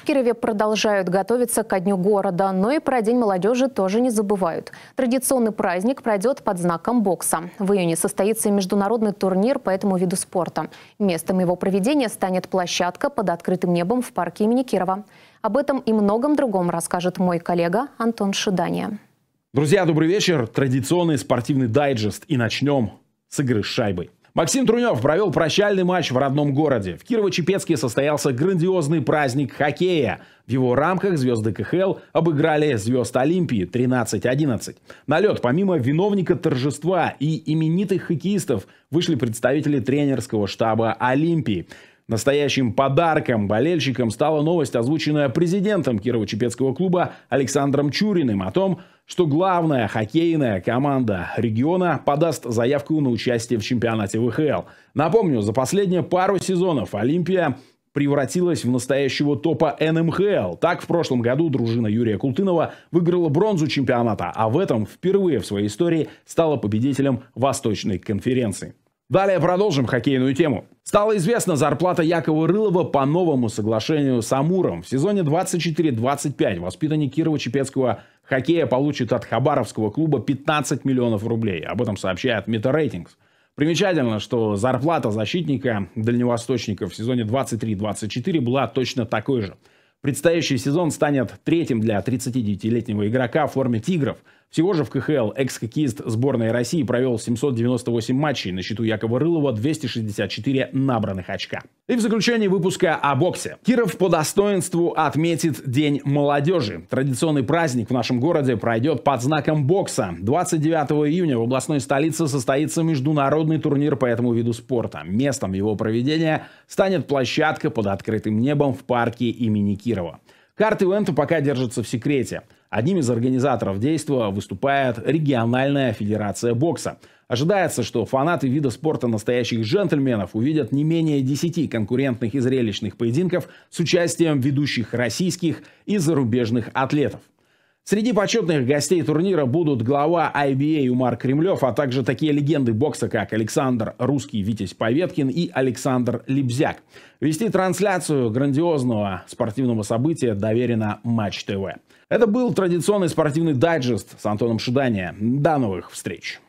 В Кирове продолжают готовиться ко Дню города, но и про День молодежи тоже не забывают. Традиционный праздник пройдет под знаком бокса. В июне состоится международный турнир по этому виду спорта. Местом его проведения станет площадка под открытым небом в парке имени Кирова. Об этом и многом другом расскажет мой коллега Антон Шидания. Друзья, добрый вечер. Традиционный спортивный дайджест. И начнем с игры с шайбой. Максим Трунев провел прощальный матч в родном городе. В Кирово-Чепецке состоялся грандиозный праздник хоккея. В его рамках звезды КХЛ обыграли звезд Олимпии 13-11. На лед помимо виновника торжества и именитых хоккеистов вышли представители тренерского штаба Олимпии. Настоящим подарком болельщикам стала новость, озвученная президентом Кирово-Чепецкого клуба Александром Чуриным о том, что главная хоккейная команда региона подаст заявку на участие в чемпионате ВХЛ. Напомню, за последние пару сезонов Олимпия превратилась в настоящего топа НМХЛ. Так, в прошлом году дружина Юрия Култынова выиграла бронзу чемпионата, а в этом впервые в своей истории стала победителем Восточной конференции. Далее продолжим хоккейную тему. Стало известна зарплата Якова Рылова по новому соглашению с Амуром. В сезоне 24-25 воспитанник Кирова-Чепецкого хоккея получит от Хабаровского клуба 15 миллионов рублей. Об этом сообщает Метарейтингс. Примечательно, что зарплата защитника дальневосточника в сезоне 23-24 была точно такой же. Предстоящий сезон станет третьим для 39-летнего игрока в форме «Тигров», всего же в КХЛ экс-хоккеист сборной России провел 798 матчей, на счету Якова Рылова 264 набранных очка. И в заключении выпуска о боксе. Киров по достоинству отметит День молодежи. Традиционный праздник в нашем городе пройдет под знаком бокса. 29 июня в областной столице состоится международный турнир по этому виду спорта. Местом его проведения станет площадка под открытым небом в парке имени Кирова. Карт ивента пока держатся в секрете. Одним из организаторов действия выступает региональная федерация бокса. Ожидается, что фанаты вида спорта настоящих джентльменов увидят не менее 10 конкурентных и зрелищных поединков с участием ведущих российских и зарубежных атлетов. Среди почетных гостей турнира будут глава IBA Умар Кремлев, а также такие легенды бокса, как Александр Русский Витязь Поветкин и Александр Лебзяк. Вести трансляцию грандиозного спортивного события доверено Матч ТВ. Это был традиционный спортивный дайджест с Антоном Шидания. До новых встреч!